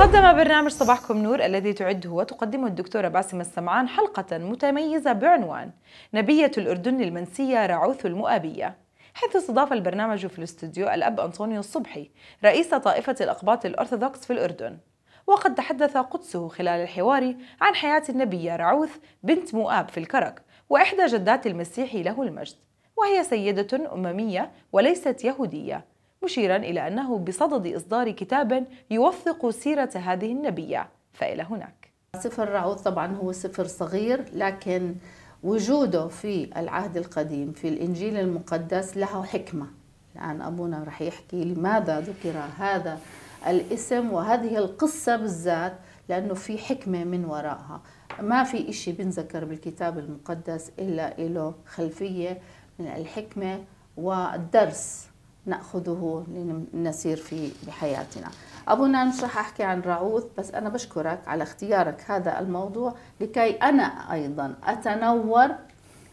قدم برنامج صباحكم نور الذي تعده وتقدمه الدكتورة باسم السمعان حلقة متميزة بعنوان نبية الأردن المنسية رعوث المؤابية حيث استضاف البرنامج في الاستوديو الأب أنطونيو الصبحي رئيس طائفة الأقباط الأرثوذكس في الأردن وقد تحدث قدسه خلال الحوار عن حياة النبية رعوث بنت مؤاب في الكرك وإحدى جدات المسيح له المجد وهي سيدة أممية وليست يهودية مشيرا إلى أنه بصدد إصدار كتاب يوثق سيرة هذه النبية فإلى هناك سفر راعوث طبعا هو سفر صغير لكن وجوده في العهد القديم في الإنجيل المقدس له حكمة الآن أبونا رح يحكي لماذا ذكر هذا الاسم وهذه القصة بالذات لأنه في حكمة من وراءها ما في إشي بنذكر بالكتاب المقدس إلا له خلفية من الحكمة والدرس ناخذه لنسير في بحياتنا ابونا مش راح احكي عن رعوث بس انا بشكرك على اختيارك هذا الموضوع لكي انا ايضا اتنور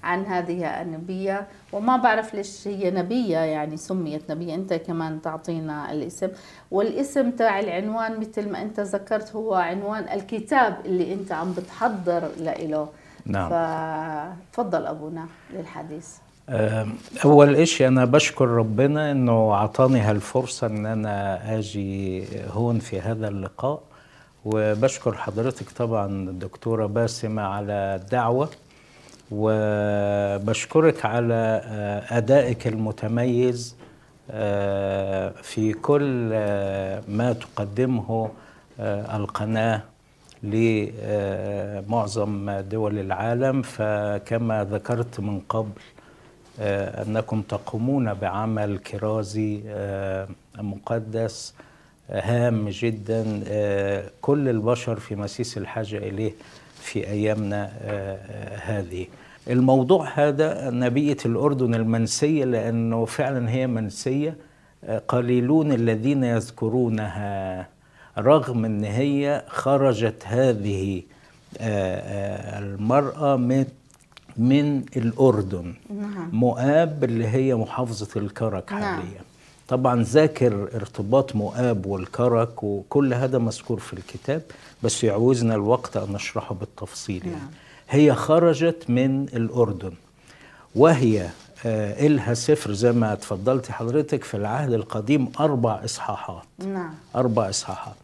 عن هذه النبية وما بعرف ليش هي نبية يعني سميت نبية أنت كمان تعطينا الاسم والاسم تاع العنوان مثل ما أنت ذكرت هو عنوان الكتاب اللي أنت عم بتحضر لإله نعم فتفضل أبونا للحديث آه، اول إشي انا بشكر ربنا انه أعطاني هالفرصه ان انا اجي هون في هذا اللقاء وبشكر حضرتك طبعا الدكتوره باسمه على الدعوه وبشكرك على آه، ادائك المتميز آه، في كل ما تقدمه القناه لمعظم دول العالم فكما ذكرت من قبل آه، أنكم تقومون بعمل كرازي آه، مقدس آه، هام جدا كل البشر في مسيس الحاجة إليه في أيامنا هذه الموضوع هذا نبية الأردن المنسية لأنه فعلا هي منسية قليلون الذين يذكرونها رغم أن هي خرجت هذه المرأة من من الأردن نعم. مؤاب اللي هي محافظة الكرك نعم. حاليا طبعا ذاكر ارتباط مؤاب والكرك وكل هذا مذكور في الكتاب بس يعوزنا الوقت أن نشرحه بالتفصيل يعني. نعم. يعني. هي خرجت من الأردن وهي آه إلها سفر زي ما تفضلت حضرتك في العهد القديم أربع إصحاحات نعم. أربع إصحاحات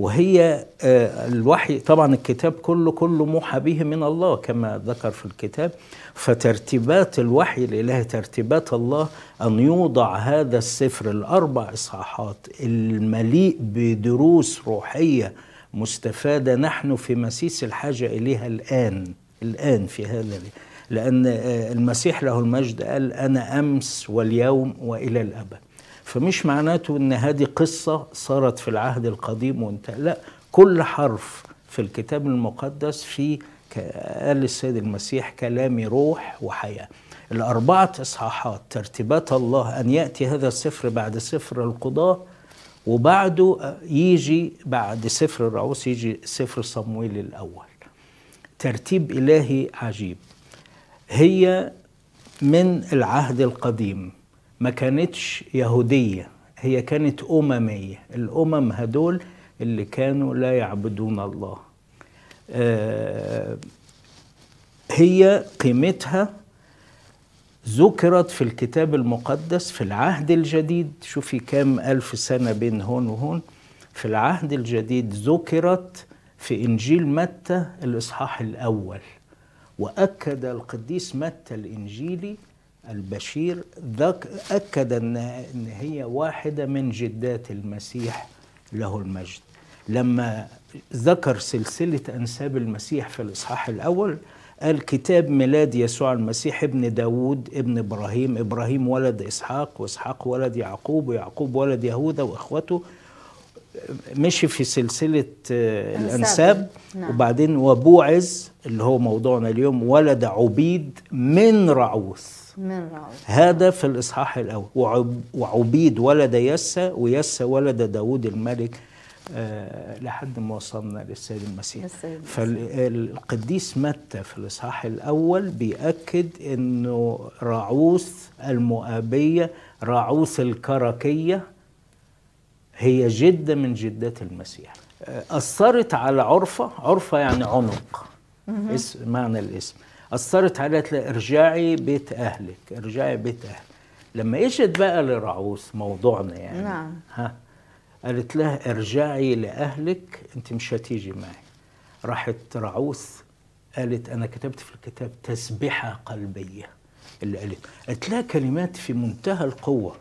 وهي آه، الوحي طبعا الكتاب كله كله موحى به من الله كما ذكر في الكتاب فترتيبات الوحي الالهي ترتيبات الله ان يوضع هذا السفر الاربع اصحاحات المليء بدروس روحيه مستفاده نحن في مسيس الحاجه اليها الان الان في هذا لان آه، المسيح له المجد قال انا امس واليوم والى الابد فمش معناته ان هذه قصه صارت في العهد القديم وانتهى لا كل حرف في الكتاب المقدس فيه قال السيد المسيح كلامي روح وحياه الأربعة إصحاحات ترتيبات الله أن يأتي هذا السفر بعد سفر القضاة وبعده يجي بعد سفر الرعوس يجي سفر صمويل الأول ترتيب إلهي عجيب هي من العهد القديم ما كانتش يهودية هي كانت أممية الأمم هدول اللي كانوا لا يعبدون الله آه، هي قيمتها ذكرت في الكتاب المقدس في العهد الجديد شوفي كام ألف سنة بين هون وهون في العهد الجديد ذكرت في إنجيل متى الإصحاح الأول وأكد القديس متى الإنجيلي البشير ذك أكد أن هي واحدة من جدات المسيح له المجد لما ذكر سلسلة أنساب المسيح في الإصحاح الأول قال كتاب ميلاد يسوع المسيح ابن داود ابن إبراهيم إبراهيم ولد إسحاق وإسحاق ولد يعقوب ويعقوب ولد يهوذا وإخوته مشي في سلسلة آه، الأنساب نعم. وبعدين وبوعز اللي هو موضوعنا اليوم ولد عبيد من رعوث من راوث هذا في الإصحاح الأول وعبيد ولد يسى ويسى ولد داود الملك أه لحد ما وصلنا للسيد المسيح فالقديس متى في الإصحاح الأول بيأكد أنه راعوث المؤابية راعوث الكركية هي جدة من جدات المسيح آه، أثرت على عرفة عرفة يعني عنق اسم معنى الاسم أثرت على ارجعي بيت أهلك ارجعي بيت أهلك لما اجت بقى لرعوس موضوعنا يعني نعم ها قالت لها ارجعي لأهلك أنت مش هتيجي معي راحت رعوس قالت أنا كتبت في الكتاب تسبحة قلبية اللي قالت قالت لها كلمات في منتهى القوة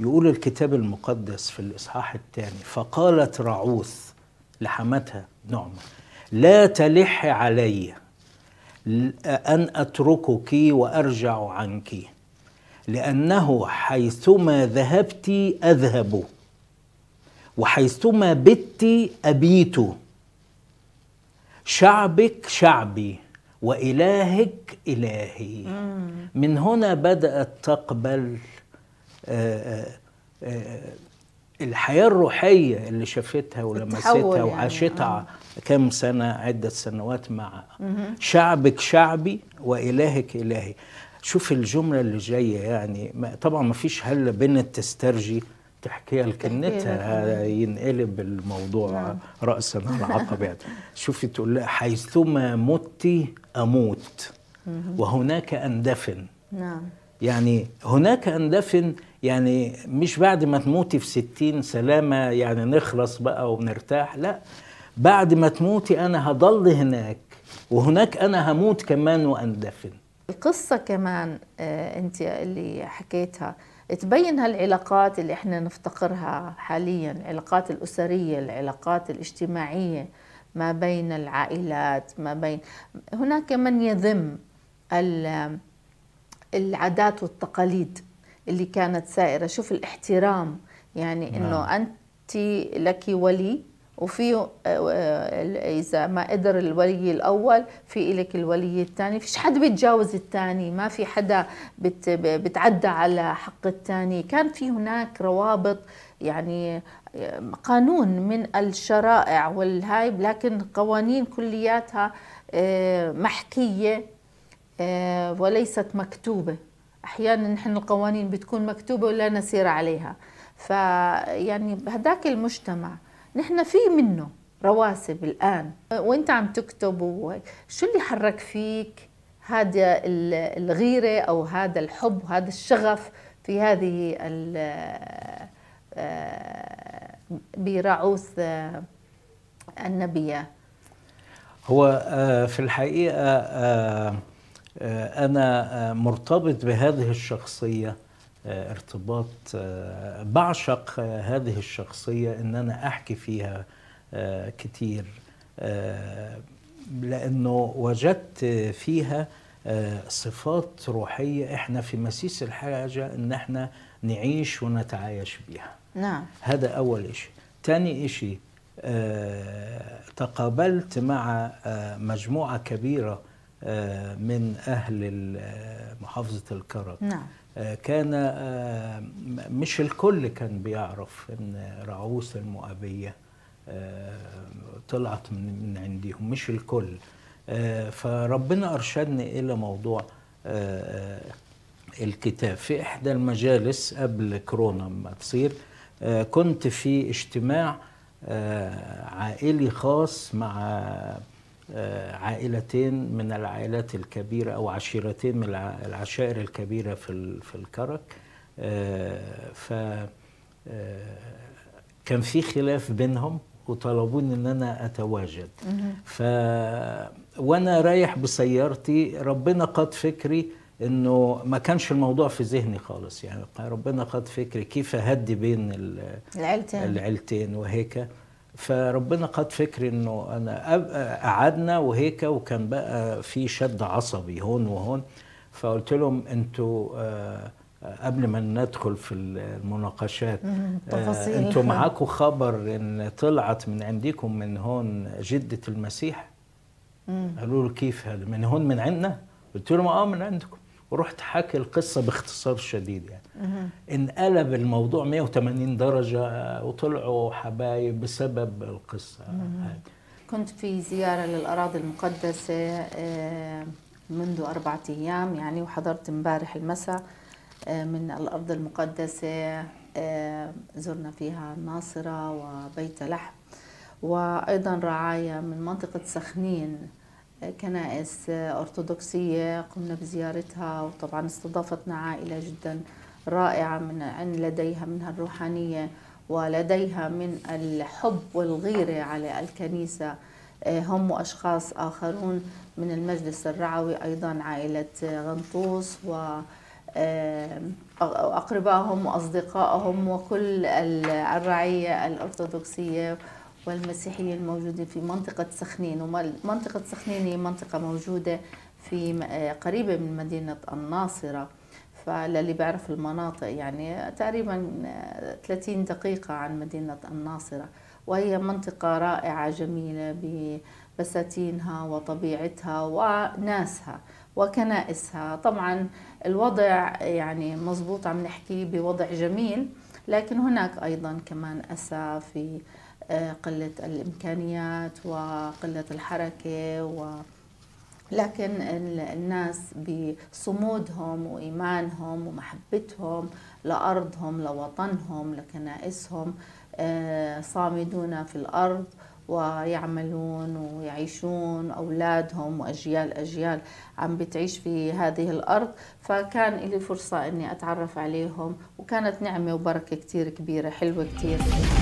يقول الكتاب المقدس في الإصحاح الثاني فقالت رعوس لحمتها نعمة لا تلح علي أن أتركك وأرجع عنك لأنه حيثما ذهبت أذهب وحيثما بت أبيت شعبك شعبي وإلهك إلهي من هنا بدأت تقبل آآ آه، آآ آه، آه، الحياه الروحيه اللي شافتها ولمستها يعني، وعاشتها يعني. كام سنه عده سنوات مع شعبك شعبي والهك الهي شوف الجمله اللي جايه يعني ما طبعا ما فيش هلا بنت تسترجي تحكيها لكنتها آه. ينقلب الموضوع نعم. راسا على عقب يعني شوفي تقول لها حيثما مت اموت وهناك اندفن نعم يعني هناك أندفن يعني مش بعد ما تموتي في ستين سلامة يعني نخلص بقى ونرتاح لا بعد ما تموتي أنا هضل هناك وهناك أنا هموت كمان وأندفن القصة كمان آه، أنت اللي حكيتها تبين هالعلاقات اللي احنا نفتقرها حاليا العلاقات الأسرية العلاقات الاجتماعية ما بين العائلات ما بين هناك من يذم العادات والتقاليد اللي كانت سائرة شوف الاحترام يعني نعم. انه انت لك ولي وفيه آه، آه، اذا ما قدر الولي الاول في الك الولي الثاني فيش حد بيتجاوز الثاني ما في حدا بت بتعدى على حق الثاني كان في هناك روابط يعني قانون من الشرائع والهاي لكن قوانين كلياتها آه، محكيه آه، وليست مكتوبة أحيانا نحن القوانين بتكون مكتوبة ولا نسير عليها فيعني هداك المجتمع نحن في منه رواسب الآن وانت عم تكتب شو اللي حرك فيك هذا الغيرة أو هذا الحب هذا الشغف في هذه آه، آه، براعوث النبية هو في الحقيقة آه، أنا آه، مرتبط بهذه الشخصية آه، ارتباط بعشق هذه الشخصية إن أنا أحكي فيها كتير لأنه وجدت فيها صفات روحية إحنا في مسيس الحاجة إن إحنا نعيش ونتعايش بيها نعم هذا أول إشي تاني إشي تقابلت مع مجموعة كبيرة آه، من أهل آه، محافظة الكرك نعم. آه، كان مش الكل كان بيعرف ان رعوس المؤابية طلعت من عندهم مش الكل فربنا أرشدني إلى موضوع الكتاب في إحدى المجالس قبل كورونا ما تصير كنت في اجتماع عائلي خاص مع آه، عائلتين من العائلات الكبيرة أو عشيرتين من العشائر الكبيرة في في الكرك آه، ف آه، كان في خلاف بينهم وطلبوني ان انا اتواجد ف وانا رايح بسيارتي ربنا قد فكري انه ما كانش الموضوع في ذهني خالص يعني ربنا قد فكري كيف اهدي بين العيلتين العيلتين وهيك فربنا قد فكر انه انا قعدنا وهيك وكان بقى في شد عصبي هون وهون فقلت لهم انتوا آه، قبل ما ندخل في المناقشات آه، انتوا معاكم خبر ان طلعت من عندكم من هون جده المسيح قالوا له كيف هذا من هون من عندنا قلت لهم اه من عندكم ورحت حكي القصه باختصار شديد يعني انقلب الموضوع 180 درجة آه، وطلعوا حبايب بسبب القصة هذه كنت في زيارة للأراضي المقدسة آه، منذ أربعة أيام يعني وحضرت امبارح المساء آه، من الأرض المقدسة زرنا فيها الناصرة وبيت لحم وأيضا رعايا من منطقة سخنين كنائس أرثوذكسية قمنا بزيارتها وطبعا استضافتنا عائلة جدا رائعة من عن لديها منها الروحانية ولديها من الحب والغيرة على الكنيسة آه، هم وأشخاص آخرون من المجلس الرعوي أيضا عائلة غنطوس و آه، أقربائهم وأصدقائهم وكل الرعية الأرثوذكسية والمسيحية الموجودين في منطقة سخنين ومنطقة سخنين هي منطقة موجودة في آه، قريبة من مدينة الناصرة فللي بيعرف المناطق يعني تقريبا 30 آه، دقيقة عن مدينة الناصرة وهي منطقة رائعة جميلة ببساتينها وطبيعتها وناسها وكنائسها طبعا الوضع يعني مزبوط عم نحكي بوضع جميل لكن هناك أيضا كمان أسى في آه، قلة الإمكانيات وقلة الحركة و لكن الناس بصمودهم وإيمانهم ومحبتهم لأرضهم لوطنهم لكنائسهم آه، صامدون في الأرض ويعملون ويعيشون أولادهم وأجيال أجيال عم بتعيش في هذه الأرض فكان لي فرصة أني أتعرف عليهم وكانت نعمة وبركة كتير كبيرة حلوة كتير